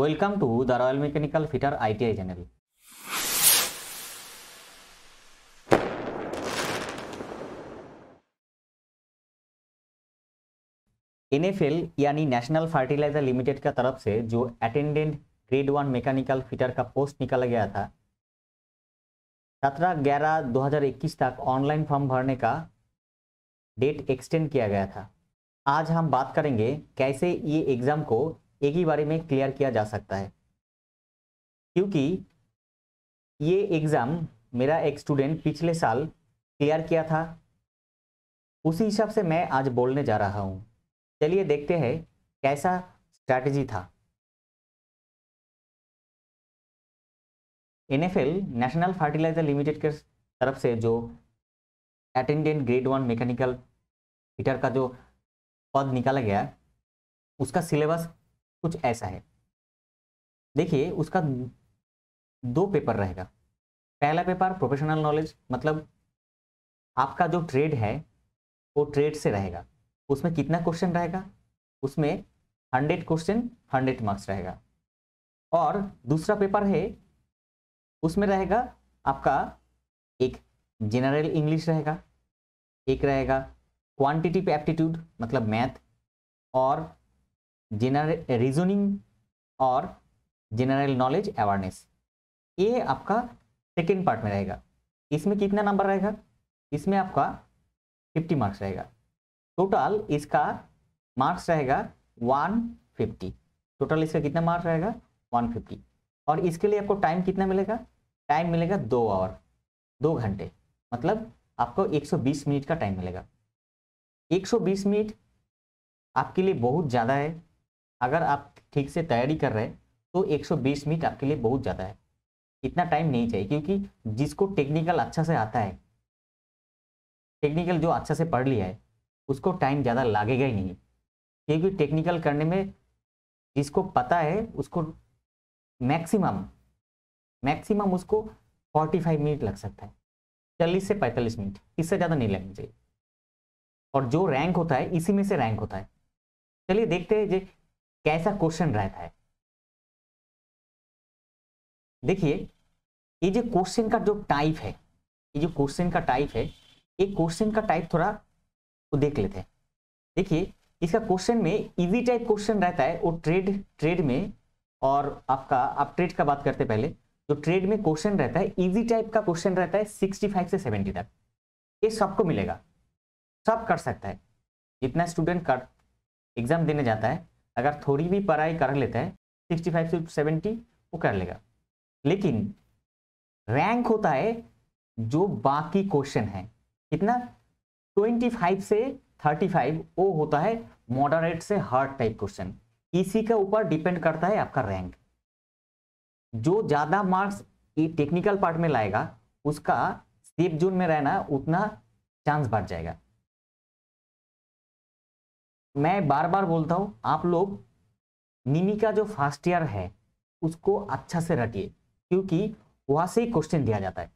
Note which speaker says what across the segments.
Speaker 1: welcome to the royal mechanical fitter ITI channel NFL यानी national fertiliser limited का तरफ से जो attendant grade one mechanical fitter का पोस्ट निकाला गया था सत्रह ग्यारह 2021 तक ऑनलाइन फॉर्म भरने का डेट एक्सटेंड किया गया था आज हम बात करेंगे कैसे ये एग्ज़ाम को एक ही बारे में क्लियर किया जा सकता है क्योंकि ये एग्ज़ाम मेरा एक स्टूडेंट पिछले साल क्लियर किया था उसी हिसाब से मैं आज बोलने जा रहा हूँ चलिए देखते हैं कैसा स्ट्रैटेजी था एन नेशनल फर्टिलाइजर लिमिटेड के तरफ से जो attendant grade one mechanical fitter का जो पद निकाला गया उसका सिलेबस कुछ ऐसा है देखिए उसका दो पेपर रहेगा पहला पेपर प्रोफेशनल नॉलेज मतलब आपका जो ट्रेड है वो ट्रेड से रहेगा उसमें कितना क्वेश्चन रहेगा उसमें हंड्रेड क्वेश्चन हंड्रेड मार्क्स रहेगा और दूसरा पेपर है उसमें रहेगा आपका एक जनरल इंग्लिश रहेगा एक रहेगा क्वांटिटी पे एप्टीट्यूड मतलब मैथ और जेनर रीजनिंग और जेनरल नॉलेज अवेयरनेस ये आपका सेकेंड पार्ट में रहेगा इसमें कितना नंबर रहेगा इसमें आपका फिफ्टी मार्क्स रहेगा टोटल इसका मार्क्स रहेगा वन फिफ्टी टोटल इसका कितना मार्क्स रहेगा वन फिफ्टी और इसके लिए आपको टाइम कितना मिलेगा टाइम मिलेगा दो आवर दो घंटे मतलब आपको 120 मिनट का टाइम मिलेगा 120 मिनट आपके लिए बहुत ज़्यादा है अगर आप ठीक से तैयारी कर रहे हैं तो 120 मिनट आपके लिए बहुत ज़्यादा है इतना टाइम नहीं चाहिए क्योंकि जिसको टेक्निकल अच्छा से आता है टेक्निकल जो अच्छा से पढ़ लिया है उसको टाइम ज़्यादा लगेगा ही नहीं क्योंकि टेक्निकल करने में जिसको पता है उसको मैक्सिमम मैक्सिमम उसको 45 मिनट लग सकता है चालीस से पैंतालीस मिनट इससे ज़्यादा नहीं लगनी चाहिए और जो रैंक होता है इसी में से रैंक होता है चलिए देखते हैं जे कैसा क्वेश्चन रहता है देखिए ये जो क्वेश्चन का जो टाइप है ये जो क्वेश्चन का टाइप है ये क्वेश्चन का टाइप थोड़ा तो देख लेते हैं देखिए इसका क्वेश्चन में इजी टाइप क्वेश्चन रहता है वो ट्रेड ट्रेड में और आपका आप ट्रेड का बात करते पहले जो ट्रेड में क्वेश्चन रहता है इजी टाइप का क्वेश्चन रहता है सिक्सटी फाइव से सेवेंटी तक ये सबको मिलेगा सब कर सकता है जितना स्टूडेंट कर एग्जाम देने जाता है अगर थोड़ी भी पढ़ाई कर लेता है सिक्सटी फाइव से सेवेंटी वो कर लेगा लेकिन रैंक होता है जो बाकी क्वेश्चन है कितना ट्वेंटी फाइव से थर्टी फाइव वो होता है मॉडरेट से हार्ड टाइप क्वेश्चन इसी के ऊपर डिपेंड करता है आपका रैंक जो ज़्यादा मार्क्स ये टेक्निकल पार्ट में लाएगा उसका सेफ जोन में रहना उतना चांस बढ़ जाएगा मैं बार बार बोलता हूँ आप लोग निमी का जो फर्स्ट ईयर है उसको अच्छा से रटिए क्योंकि वहाँ से ही क्वेश्चन दिया जाता है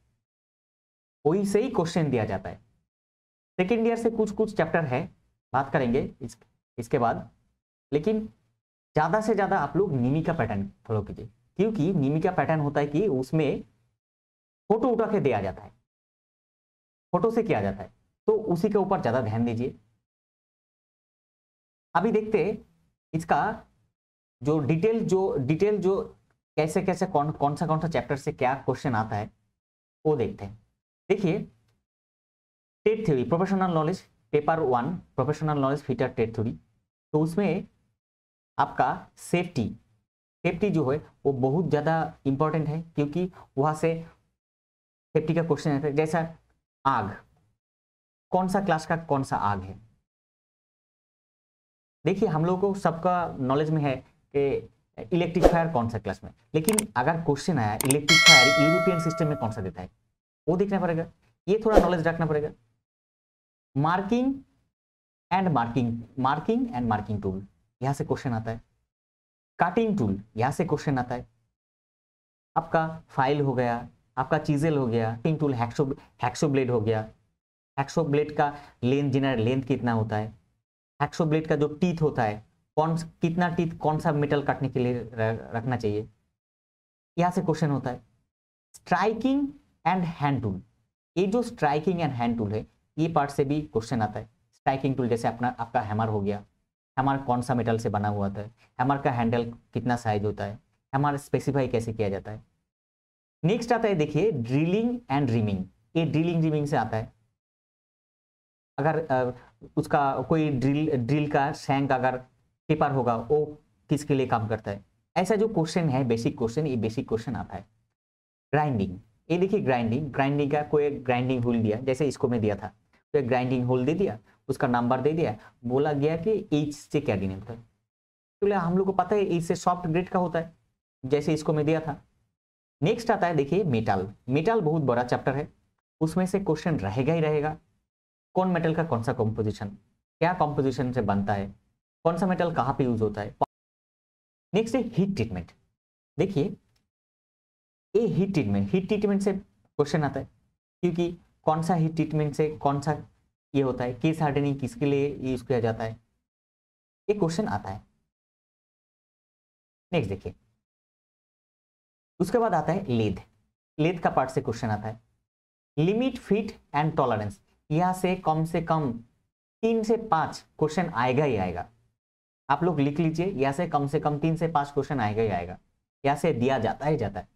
Speaker 1: वहीं से ही क्वेश्चन दिया जाता है सेकेंड ईयर से कुछ कुछ चैप्टर है बात करेंगे इस, इसके बाद लेकिन ज़्यादा से ज़्यादा आप लोग निमी का पैटर्न फॉलो कीजिए क्योंकि निमी का पैटर्न होता है कि उसमें फोटो उठा के दिया जाता है फोटो से किया जाता है तो उसी के ऊपर ज़्यादा ध्यान दीजिए अभी देखते इसका जो डिटेल जो डिटेल जो कैसे कैसे कौन कौन सा कौन सा चैप्टर से क्या क्वेश्चन आता है वो देखते हैं देखिए TET theory professional knowledge paper one professional knowledge fitter TET theory तो उसमें आपका सेफ्टी सेफ्टी जो है वो बहुत ज़्यादा इम्पोर्टेंट है क्योंकि वहाँ से सेफ्टी का क्वेश्चन आता है जैसा आग कौन सा क्लास का कौन सा आग है देखिए हम लोग को सबका नॉलेज में है कि इलेक्ट्रिक फायर कौन सा क्लास में लेकिन अगर क्वेश्चन आया इलेक्ट्रिक फायर यूरोपियन सिस्टम में कौन सा देता है वो देखना पड़ेगा ये थोड़ा नॉलेज रखना पड़ेगा marking and marking marking and marking tool यहाँ से क्वेश्चन आता है कटिंग टूल यहाँ से क्वेश्चन आता है आपका फाइल हो गया आपका चीजल हो गया टिंग टूल हैक्सो हैक्सो ब्लेड हो गया हैक्सो ब्लेड का लेंथ जिनर लेंथ कितना होता है हैक्सो ब्लेड का जो टीथ होता है कौन कितना टीथ कौन सा मेटल काटने के लिए रखना चाहिए यहाँ से क्वेश्चन होता है स्ट्राइकिंग एंड हैंड टूल ये जो स्ट्राइकिंग एंड हैंड टूल है ये पार्ट से भी क्वेश्चन आता है स्ट्राइकिंग टूल जैसे अपना आपका हैमर हो गया हैमर कौन सा मेटल से बना हुआ था हैमर का हैंडल कितना साइज होता है हैमर स्पेसिफाई कैसे किया जाता है नेक्स्ट आता है देखिए ड्रिलिंग एंड रिमिंग ये ड्रिलिंग रिमिंग से आता है अगर उसका कोई ड्रिल ड्रिल का सैंक अगर पेपर होगा वो किसके लिए काम करता है ऐसा जो क्वेश्चन है बेसिक क्वेश्चन ये बेसिक क्वेश्चन आता है ग्राइंडिंग ये देखिए ग्राइंडिंग ग्राइंडिंग का कोई ग्राइंडिंग होल दिया जैसे इसको मैं दिया था तो एक ग्राइंडिंग होल दे दिया उसका नंबर दे दिया बोला गया कि एच से क्या डिनेम होता है तो हम लोग को पता है एच से सॉफ्ट ग्रेड का होता है जैसे इसको मैं दिया था नेक्स्ट आता है देखिए मेटल मेटल बहुत बड़ा चैप्टर है उसमें से क्वेश्चन रहेगा ही रहेगा कौन मेटल का कौन सा कॉम्पोजिशन क्या कॉम्पोजिशन से बनता है कौन सा मेटल कहाँ पे यूज होता है नेक्स्ट है हीट ट्रीटमेंट देखिए ये हीट ट्रीटमेंट हीट ट्रीटमेंट से क्वेश्चन आता है क्योंकि कौन सा हीट ट्रीटमेंट से कौन सा ये होता है किस हार्डनिंग किसके लिए यूज किया जाता है ये क्वेश्चन आता है नेक्स्ट देखिए उसके बाद आता है लेद लेद का पार्ट से क्वेश्चन आता है लिमिट फिट एंड टॉलरेंस यहाँ से कम से कम तीन से पांच क्वेश्चन आएगा ही आएगा आप लोग लिख लीजिए यहाँ से कम से कम तीन से पांच क्वेश्चन आएगा ही आएगा यहाँ से दिया जाता ही जाता है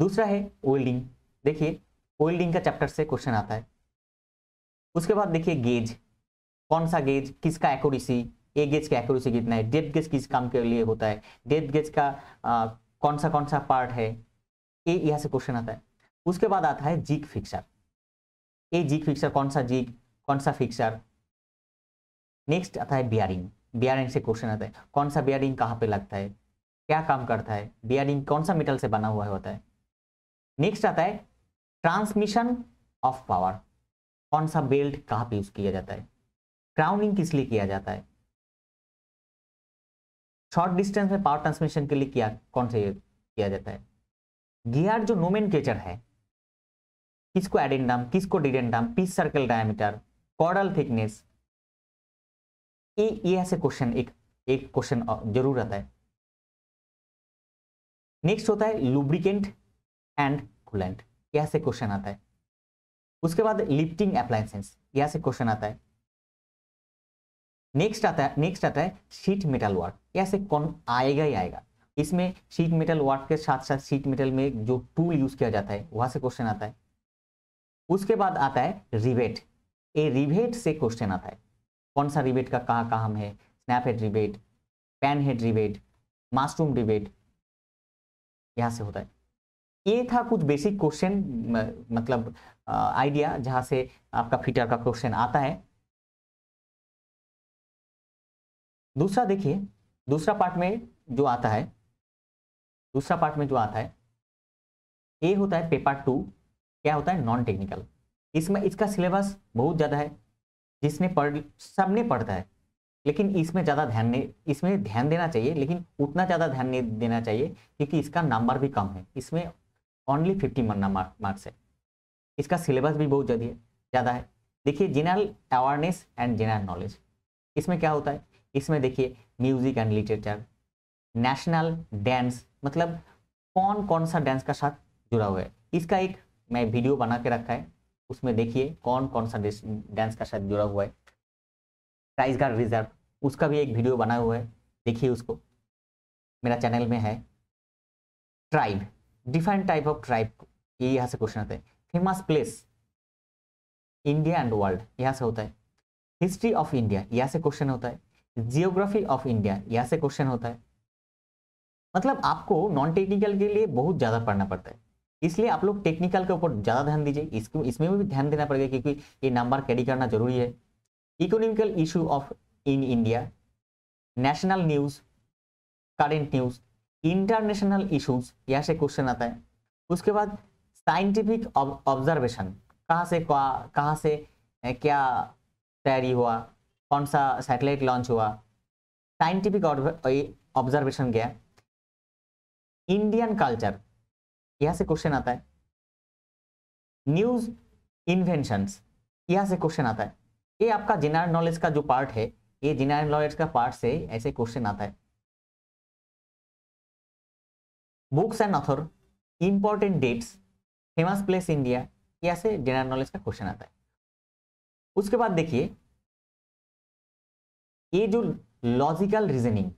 Speaker 1: दूसरा है वेल्डिंग देखिए वेल्डिंग का चैप्टर से क्वेश्चन आता है उसके बाद देखिए गेज कौन सा गेज किसका एक्यूरेसी ए गेज का एक्यूरेसी कितना है डेप्थ गेज किस काम के लिए होता है डेप्थ गेज का आ, कौन सा कौन सा पार्ट है ये यहाँ से क्वेश्चन आता है उसके बाद आता है जीक फिक्सर ये जिग फिक्सर कौन सा जिग कौन सा फिक्सर नेक्स्ट आता है बियरिंग बियरिंग से क्वेश्चन आता है कौन सा बियरिंग कहाँ पे लगता है क्या काम करता है बियरिंग कौन सा मेटल से बना हुआ होता है नेक्स्ट आता है ट्रांसमिशन ऑफ पावर कौन सा बेल्ट कहाँ पे यूज किया जाता है क्राउनिंग किस लिए किया जाता है शॉर्ट डिस्टेंस में पावर ट्रांसमिशन के लिए किया कौन सा किया जाता है गियर जो नोमेन है किसको एडेंडम किसको dedendum pitch circle diameter chordal thickness ये ये ऐसे क्वेश्चन एक एक क्वेश्चन जरूर आता है नेक्स्ट होता है लुब्रिकेंट एंड कूलेंट ये से क्वेश्चन आता है उसके बाद लिफ्टिंग अप्लायसेंस ये से क्वेश्चन आता है नेक्स्ट आता है नेक्स्ट आता है शीट मेटल वर्क ये ऐसे कौन आएगा ही आएगा इसमें शीट मेटल वर्क के साथ साथ शीट मेटल में जो टूल यूज किया जाता है वहां से क्वेश्चन आता है उसके बाद आता है रिबेट ये रिबेट से क्वेश्चन आता है कौन सा रिबेट का कहाँ काम है snap head rivet pan head rivet mushroom rivet यहाँ से होता है ये था कुछ बेसिक क्वेश्चन मतलब आइडिया जहाँ से आपका फिटर का क्वेश्चन आता है दूसरा देखिए दूसरा पार्ट में जो आता है दूसरा पार्ट में जो आता है ये होता है पेपर टू क्या होता है नॉन टेक्निकल इसमें इसका सिलेबस बहुत ज़्यादा है जिसने पढ़ सबने पढ़ता है लेकिन इसमें ज़्यादा ध्यान नहीं इसमें ध्यान देना चाहिए लेकिन उतना ज़्यादा ध्यान नहीं देना चाहिए क्योंकि इसका नंबर भी कम है इसमें ओनली फिफ्टी मार्क्स है इसका सिलेबस भी बहुत ज़्यादा ज़्यादा है देखिए general awareness and general knowledge इसमें क्या होता है इसमें देखिए music and literature national dance मतलब कौन कौन सा डांस का साथ जुड़ा हुआ है इसका एक मैं वीडियो बना के रखा है उसमें देखिए कौन कौन सा डांस का शायद जुड़ा हुआ है प्राइज गार्ड रिजर्व उसका भी एक वीडियो बना हुआ है देखिए उसको मेरा चैनल में है tribe different type of tribe ये यहाँ से क्वेश्चन आता है famous place India and world यहाँ से होता है हिस्ट्री ऑफ इंडिया यहाँ से क्वेश्चन होता है जियोग्राफी ऑफ इंडिया यहाँ से क्वेश्चन होता है मतलब आपको नॉन टेक्निकल के लिए बहुत ज़्यादा पढ़ना पड़ता है इसलिए आप लोग टेक्निकल के ऊपर ज़्यादा ध्यान दीजिए इसको इसमें भी ध्यान देना पड़ेगा क्योंकि ये नंबर कैरी करना जरूरी है economical issue of in India national news current news international issues यहाँ से क्वेश्चन आता है उसके बाद साइंटिफिक ऑब्जर्वेशन कहाँ से कहाँ से क्या तैयारी हुआ कौन सा सैटेलाइट लॉन्च हुआ साइंटिफिक ऑब्जर्वेशन क्या इंडियन कल्चर यहां से क्वेश्चन आता है न्यूज इन्वेंशन यहां से क्वेश्चन आता है ये आपका जिनार नॉलेज का जो पार्ट है ये जिनार नॉलेज का पार्ट से ऐसे क्वेश्चन आता है books and author important dates famous place India यहां से जिनार नॉलेज का क्वेश्चन आता है उसके बाद देखिए ये जो लॉजिकल रीजनिंग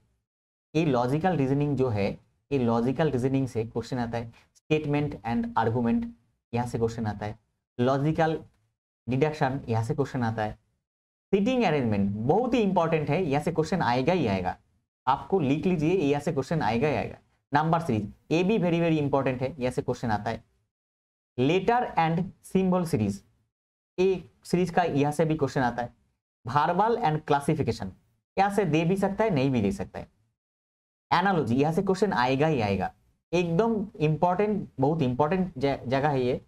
Speaker 1: ये लॉजिकल रीजनिंग जो है ये लॉजिकल रीजनिंग से क्वेश्चन आता है स्टेटमेंट एंड आर्गूमेंट यहाँ से क्वेश्चन आता है लॉजिकल डिडक्शन यहाँ से क्वेश्चन आता है सीटिंग अरेंजमेंट बहुत ही इंपॉर्टेंट है यहाँ से क्वेश्चन आएगा ही आएगा आपको लिख लीजिए यहाँ से क्वेश्चन आएगा ही आएगा नंबर सीरीज ये भी वेरी वेरी इंपॉर्टेंट है यहाँ से क्वेश्चन आता है लेटर एंड सिंबल सीरीज ये सीरीज का यहाँ से भी क्वेश्चन आता है भारबल एंड क्लासिफिकेशन यहाँ से दे भी सकता है नहीं भी दे सकता है एनालॉजी यहाँ से क्वेश्चन आएगा ही आएगा एकदम इंपॉर्टेंट बहुत इंपॉर्टेंट जगह है ये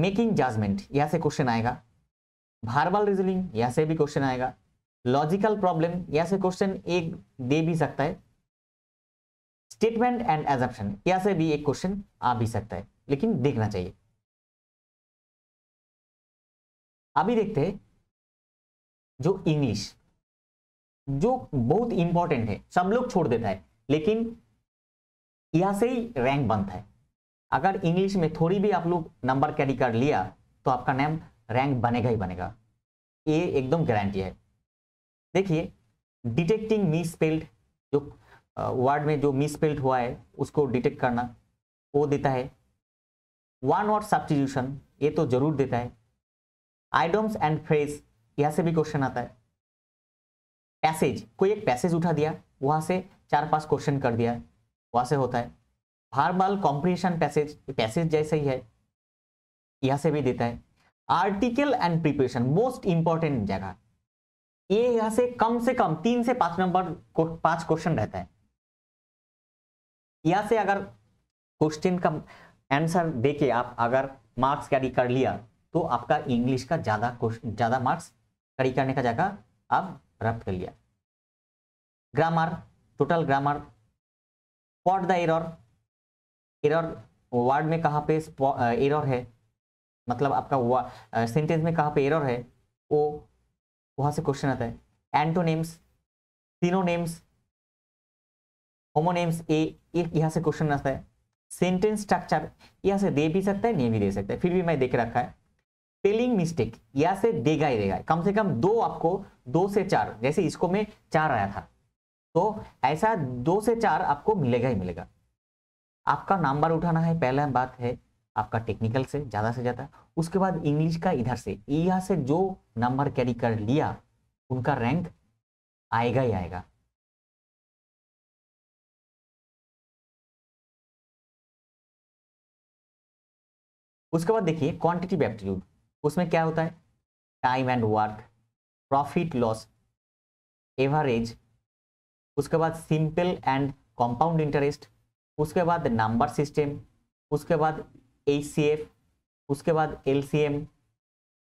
Speaker 1: मेकिंग जजमेंट यहाँ से क्वेश्चन आएगा भारबल रीजनिंग यहाँ से भी क्वेश्चन आएगा लॉजिकल प्रॉब्लम यहाँ से क्वेश्चन एक दे भी सकता है स्टेटमेंट एंड एजप्शन यहाँ से भी एक क्वेश्चन आ भी सकता है लेकिन देखना चाहिए अभी देखते हैं जो इंग्लिश जो बहुत इंपॉर्टेंट है सब लोग छोड़ देता है लेकिन यहाँ से ही रैंक बनता है अगर इंग्लिश में थोड़ी भी आप लोग नंबर कैरी कर लिया तो आपका नेम रैंक बनेगा ही बनेगा ये एकदम गारंटी है देखिए डिटेक्टिंग मिस जो वर्ड में जो मिस हुआ है उसको डिटेक्ट करना वो देता है वन वर्ड सब्सटीट्यूशन ये तो जरूर देता है आइडम्स एंड फ्रेज यहाँ से भी क्वेश्चन आता है पैसेज कोई एक पैसेज उठा दिया वहाँ से चार पांच क्वेश्चन कर दिया वहां से होता है फार्मल कॉम्प्रिशन पैसेज पैसेज जैसे ही है यहां से भी देता है article and preposition most important जगह ये यहां से कम से कम तीन से पांच नंबर पांच क्वेश्चन रहता है यहां से अगर क्वेश्चन का आंसर देके आप अगर मार्क्स कैरी कर लिया तो आपका इंग्लिश का ज़्यादा क्वेश्चन ज़्यादा मार्क्स कैरी करने का जगह आप रफ कर लिया grammar total grammar spot the error error word में कहाँ पे एरर है मतलब आपका सेंटेंस में कहाँ पे एरर है वो वहाँ से क्वेश्चन आता है एंटोनेम्स नेम्स होमोनेम्स ए एक यहाँ से क्वेश्चन आता है सेंटेंस स्ट्रक्चर यहाँ से दे भी सकता है नहीं भी दे सकता है फिर भी मैं देख रखा है स्पेलिंग मिस्टेक यहाँ से देगा ही देगा कम से कम दो आपको दो से चार जैसे इसको में चार आया था तो ऐसा दो से चार आपको मिलेगा ही मिलेगा आपका नंबर उठाना है पहला बात है आपका टेक्निकल से ज़्यादा से ज़्यादा उसके बाद इंग्लिश का इधर से यहाँ से जो नंबर कैरी कर लिया उनका रैंक आएगा ही आएगा उसके बाद देखिए क्वांटिटी एप्टीट्यूड उसमें क्या होता है time and work profit loss average उसके बाद सिंपल एंड कंपाउंड इंटरेस्ट उसके बाद नंबर सिस्टम उसके बाद एच उसके बाद L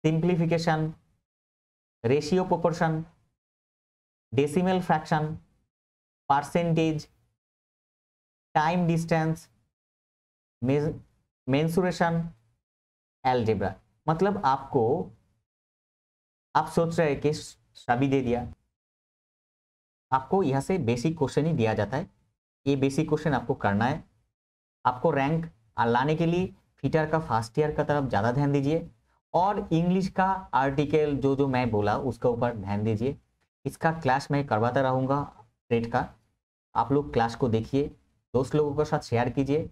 Speaker 1: simplification ratio proportion decimal fraction percentage time distance mensuration algebra मतलब आपको आप सोच रहे हैं कि सभी दे दिया आपको यहाँ से बेसिक क्वेश्चन ही दिया जाता है ये बेसिक क्वेश्चन आपको करना है आपको रैंक लाने के लिए फीटर का फर्स्ट ईयर का तरफ ज़्यादा ध्यान दीजिए और इंग्लिश का आर्टिकल जो जो मैं बोला उसके ऊपर ध्यान दीजिए इसका क्लास मैं करवाता रहूँगा रेट का आप लोग क्लास को देखिए दोस्त लोगों के साथ शेयर कीजिए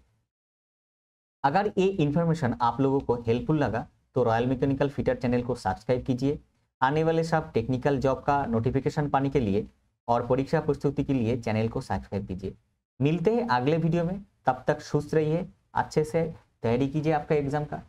Speaker 1: अगर ये इन्फॉर्मेशन आप लोगों को हेल्पफुल लगा तो रॉयल मैकेनिकल फीटर चैनल को सब्सक्राइब कीजिए आने वाले सब टेक्निकल जॉब का नोटिफिकेशन पाने के लिए और परीक्षा प्रस्तुति के लिए चैनल को सब्सक्राइब कीजिए मिलते हैं अगले वीडियो में तब तक सुस्त रहिए अच्छे से तैयारी कीजिए आपका एग्जाम का